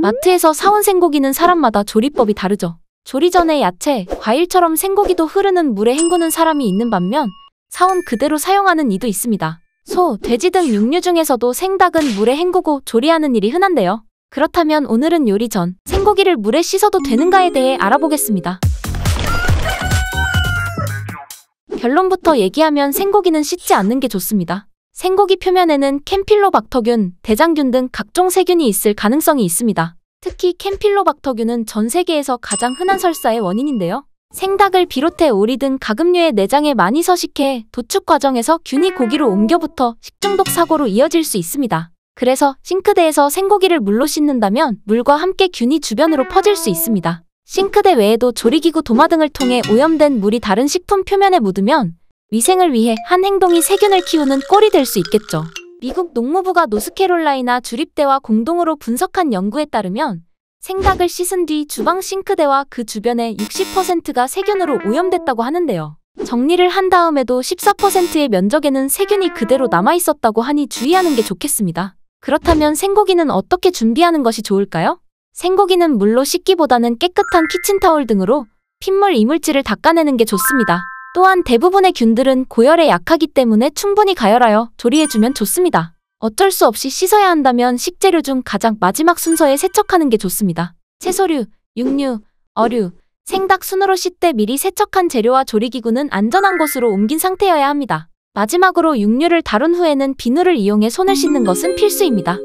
마트에서 사온 생고기는 사람마다 조리법이 다르죠. 조리 전에 야채, 과일처럼 생고기도 흐르는 물에 헹구는 사람이 있는 반면 사온 그대로 사용하는 이도 있습니다. 소, 돼지 등 육류 중에서도 생닭은 물에 헹구고 조리하는 일이 흔한데요. 그렇다면 오늘은 요리 전 생고기를 물에 씻어도 되는가에 대해 알아보겠습니다. 결론부터 얘기하면 생고기는 씻지 않는 게 좋습니다. 생고기 표면에는 캠필로박터균, 대장균 등 각종 세균이 있을 가능성이 있습니다. 특히 캠필로박터균은 전 세계에서 가장 흔한 설사의 원인인데요. 생닭을 비롯해 오리 등 가금류의 내장에 많이 서식해 도축 과정에서 균이 고기로 옮겨붙어 식중독 사고로 이어질 수 있습니다. 그래서 싱크대에서 생고기를 물로 씻는다면 물과 함께 균이 주변으로 퍼질 수 있습니다. 싱크대 외에도 조리기구 도마 등을 통해 오염된 물이 다른 식품 표면에 묻으면 위생을 위해 한 행동이 세균을 키우는 꼴이 될 수 있겠죠. 미국 농무부가 노스캐롤라이나 주립대와 공동으로 분석한 연구에 따르면 생닭을 씻은 뒤 주방 싱크대와 그 주변의 60%가 세균으로 오염됐다고 하는데요. 정리를 한 다음에도 14%의 면적에는 세균이 그대로 남아 있었다고 하니 주의하는 게 좋겠습니다. 그렇다면 생고기는 어떻게 준비하는 것이 좋을까요? 생고기는 물로 씻기보다는 깨끗한 키친타올 등으로 핏물 이물질을 닦아내는 게 좋습니다. 또한 대부분의 균들은 고열에 약하기 때문에 충분히 가열하여 조리해주면 좋습니다. 어쩔 수 없이 씻어야 한다면 식재료 중 가장 마지막 순서에 세척하는 게 좋습니다. 채소류, 육류, 어류, 생닭 순으로 씻되 미리 세척한 재료와 조리기구는 안전한 곳으로 옮긴 상태여야 합니다. 마지막으로 육류를 다룬 후에는 비누를 이용해 손을 씻는 것은 필수입니다.